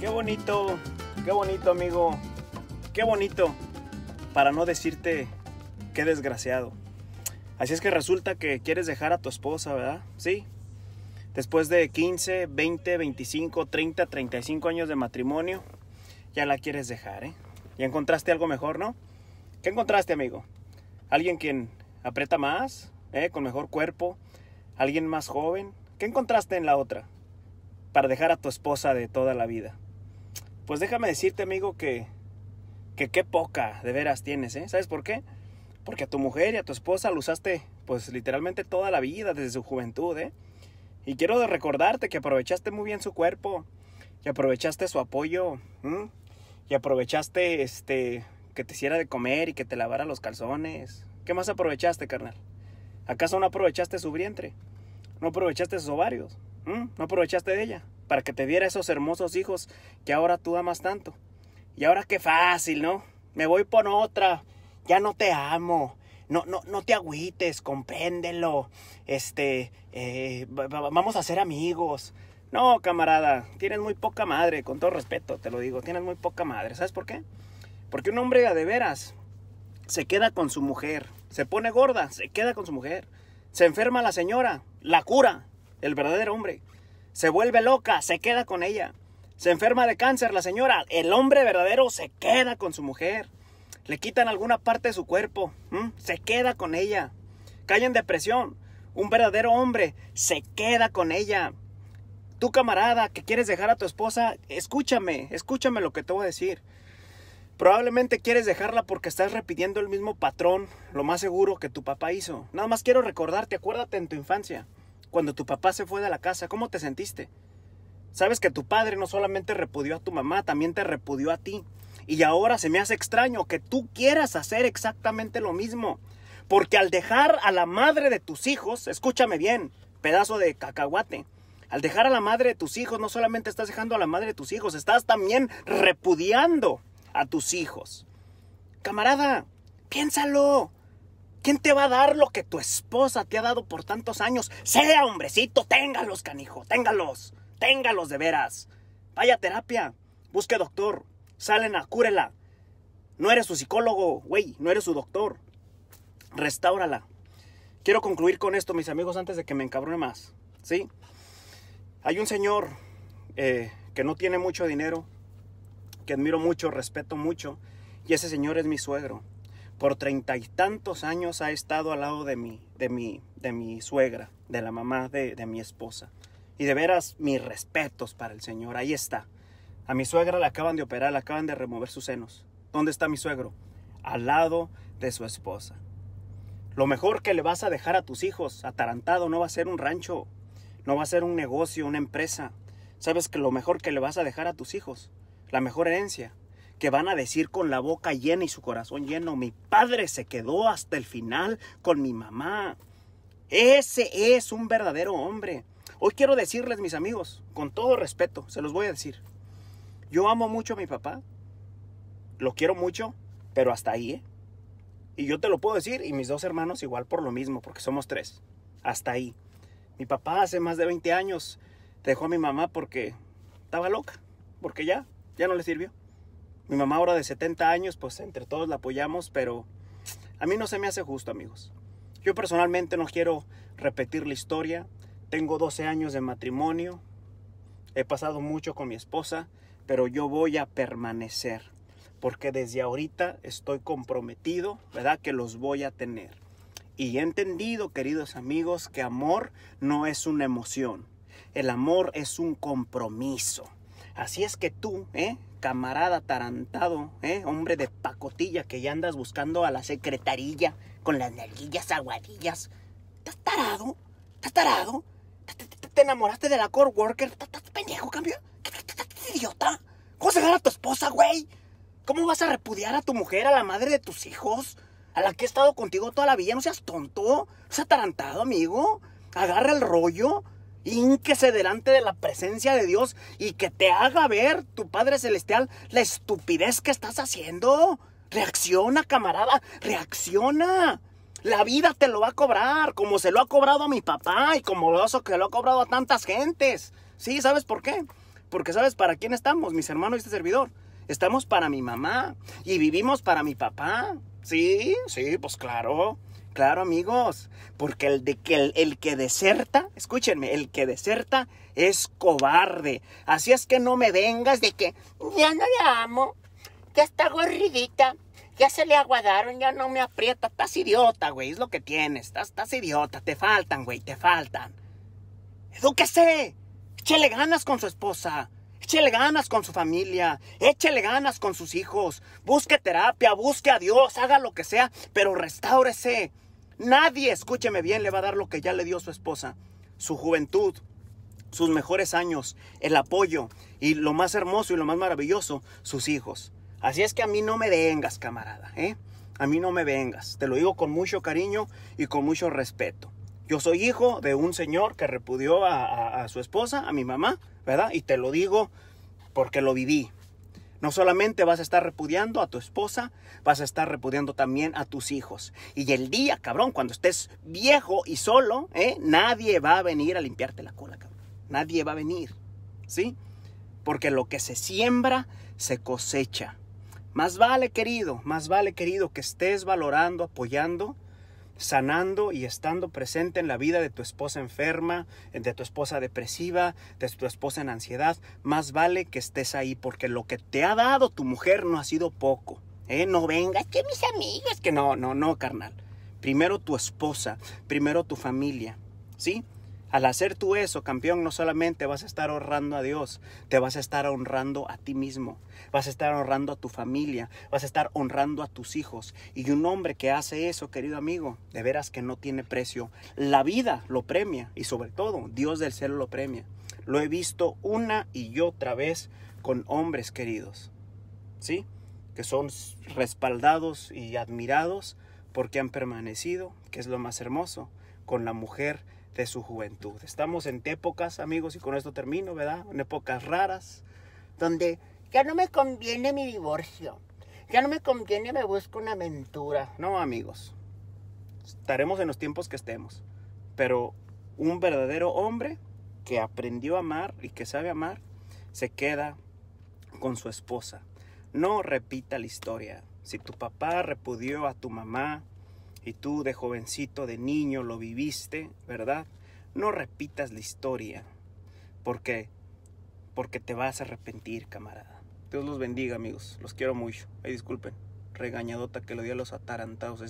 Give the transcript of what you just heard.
Qué bonito, qué bonito amigo, qué bonito, para no decirte qué desgraciado. Así es que resulta que quieres dejar a tu esposa, ¿verdad? Sí. Después de 15, 20, 25, 30, 35 años de matrimonio, ya la quieres dejar, ¿eh? Y encontraste algo mejor, ¿no? ¿Qué encontraste, amigo? ¿Alguien quien aprieta más, ¿eh? Con mejor cuerpo, alguien más joven. ¿Qué encontraste en la otra? Para dejar a tu esposa de toda la vida. Pues déjame decirte, amigo, que, qué poca de veras tienes, ¿eh? ¿Sabes por qué? Porque a tu mujer y a tu esposa lo usaste, pues literalmente toda la vida, desde su juventud, ¿eh? Y quiero recordarte que aprovechaste muy bien su cuerpo, y aprovechaste su apoyo, y aprovechaste este, que te hiciera de comer y que te lavara los calzones. ¿Qué más aprovechaste, carnal? ¿Acaso no aprovechaste su vientre? ¿No aprovechaste sus ovarios? ¿No aprovechaste de ella? para que te diera esos hermosos hijos que ahora tú amas tanto. Y ahora qué fácil, ¿no? Me voy por otra. Ya no te amo. No, no, no te agüites, compréndelo. Este, eh, vamos a ser amigos. No, camarada, tienes muy poca madre, con todo respeto te lo digo, tienes muy poca madre. ¿Sabes por qué? Porque un hombre de veras se queda con su mujer, se pone gorda, se queda con su mujer, se enferma la señora, la cura, el verdadero hombre se vuelve loca, se queda con ella. Se enferma de cáncer la señora, el hombre verdadero se queda con su mujer. Le quitan alguna parte de su cuerpo, se queda con ella. Cae en depresión, un verdadero hombre se queda con ella. Tu camarada que quieres dejar a tu esposa, escúchame, escúchame lo que te voy a decir. Probablemente quieres dejarla porque estás repitiendo el mismo patrón, lo más seguro que tu papá hizo. Nada más quiero recordarte, acuérdate en tu infancia. Cuando tu papá se fue de la casa, ¿cómo te sentiste? Sabes que tu padre no solamente repudió a tu mamá, también te repudió a ti. Y ahora se me hace extraño que tú quieras hacer exactamente lo mismo. Porque al dejar a la madre de tus hijos, escúchame bien, pedazo de cacahuate, al dejar a la madre de tus hijos, no solamente estás dejando a la madre de tus hijos, estás también repudiando a tus hijos. Camarada, piénsalo. ¿Quién te va a dar lo que tu esposa te ha dado por tantos años? Sea hombrecito, téngalos, canijo, téngalos, téngalos de veras. Vaya a terapia, busque doctor, salen a cúrela. No eres su psicólogo, güey, no eres su doctor. Restáurala. Quiero concluir con esto, mis amigos, antes de que me encabrone más. ¿Sí? Hay un señor eh, que no tiene mucho dinero, que admiro mucho, respeto mucho, y ese señor es mi suegro por treinta y tantos años ha estado al lado de mi, de mi, de mi suegra, de la mamá de, de mi esposa. Y de veras, mis respetos para el Señor. Ahí está. A mi suegra la acaban de operar, la acaban de remover sus senos. ¿Dónde está mi suegro? Al lado de su esposa. Lo mejor que le vas a dejar a tus hijos, atarantado, no va a ser un rancho, no va a ser un negocio, una empresa. Sabes que lo mejor que le vas a dejar a tus hijos, la mejor herencia, que van a decir con la boca llena y su corazón lleno, mi padre se quedó hasta el final con mi mamá. Ese es un verdadero hombre. Hoy quiero decirles, mis amigos, con todo respeto, se los voy a decir. Yo amo mucho a mi papá, lo quiero mucho, pero hasta ahí, ¿eh? Y yo te lo puedo decir, y mis dos hermanos igual por lo mismo, porque somos tres. Hasta ahí. Mi papá hace más de 20 años dejó a mi mamá porque estaba loca, porque ya, ya no le sirvió. Mi mamá ahora de 70 años, pues entre todos la apoyamos, pero a mí no se me hace justo, amigos. Yo personalmente no quiero repetir la historia. Tengo 12 años de matrimonio. He pasado mucho con mi esposa, pero yo voy a permanecer. Porque desde ahorita estoy comprometido, ¿verdad? Que los voy a tener. Y he entendido, queridos amigos, que amor no es una emoción. El amor es un compromiso. Así es que tú, ¿eh? camarada tarantado, ¿eh? hombre de pacotilla que ya andas buscando a la secretarilla con las nalguillas aguadillas. ¿Estás tarado? ¿Estás tarado? ¿Te enamoraste de la core worker? ¿Estás pendejo, cambio? ¿Estás idiota? ¿Cómo se gana tu esposa, güey? ¿Cómo vas a repudiar a tu mujer, a la madre de tus hijos? A la que he estado contigo toda la vida, no seas tonto, no atarantado, amigo. Agarra el rollo, Inquese delante de la presencia de Dios y que te haga ver tu Padre Celestial la estupidez que estás haciendo. Reacciona, camarada, reacciona. La vida te lo va a cobrar, como se lo ha cobrado a mi papá y como lo que lo ha cobrado a tantas gentes. Sí, ¿sabes por qué? Porque sabes para quién estamos, mis hermanos y este servidor. Estamos para mi mamá y vivimos para mi papá. Sí, sí, pues claro. Claro, amigos, porque el, de que el, que deserta, escúchenme, el que deserta es cobarde. Así es que no me vengas de que ya no le amo, ya está gorridita, ya se le aguadaron, ya no me aprieta. Estás idiota, güey, es lo que tienes, estás, idiota, te faltan, güey, te faltan. Edúquese, Échele ganas con su esposa. Échele ganas con su familia, échele ganas con sus hijos, busque terapia, busque a Dios, haga lo que sea, pero restáurese, Nadie, escúcheme bien, le va a dar lo que ya le dio su esposa, su juventud, sus mejores años, el apoyo y lo más hermoso y lo más maravilloso, sus hijos. Así es que a mí no me vengas, camarada, ¿eh? A mí no me vengas. Te lo digo con mucho cariño y con mucho respeto. Yo soy hijo de un señor que repudió a, a su esposa, a mi mamá, ¿verdad? Y te lo digo porque lo viví, no solamente vas a estar repudiando a tu esposa, vas a estar repudiando también a tus hijos. Y el día, cabrón, cuando estés viejo y solo, ¿eh? nadie va a venir a limpiarte la cola, cabrón. Nadie va a venir, ¿sí? Porque lo que se siembra, se cosecha. Más vale, querido, más vale, querido, que estés valorando, apoyando sanando y estando presente en la vida de tu esposa enferma, de tu esposa depresiva, de tu esposa en ansiedad, más vale que estés ahí porque lo que te ha dado tu mujer no ha sido poco. ¿eh? No vengas que mis amigos, que no, no, no, carnal. Primero tu esposa, primero tu familia, ¿sí? Al hacer tú eso, campeón, no solamente vas a estar honrando a Dios, te vas a estar honrando a ti mismo, vas a estar honrando a tu familia, vas a estar honrando a tus hijos. Y un hombre que hace eso, querido amigo, de veras que no tiene precio. La vida lo premia y sobre todo Dios del cielo lo premia. Lo he visto una y otra vez con hombres queridos, ¿sí? Que son respaldados y admirados porque han permanecido, que es lo más hermoso, con la mujer su juventud. Estamos en épocas, amigos, y con esto termino, ¿verdad? En épocas raras, donde ya no me conviene mi divorcio, ya no me conviene, me busco una aventura. No, amigos, estaremos en los tiempos que estemos, pero un verdadero hombre que aprendió a amar y que sabe amar, se queda con su esposa. No repita la historia. Si tu papá repudió a tu mamá, y tú de jovencito, de niño, lo viviste, ¿verdad? No repitas la historia, porque, porque te vas a arrepentir, camarada. Dios los bendiga, amigos. Los quiero mucho. Ay, disculpen. Regañadota que lo di a los atarantados.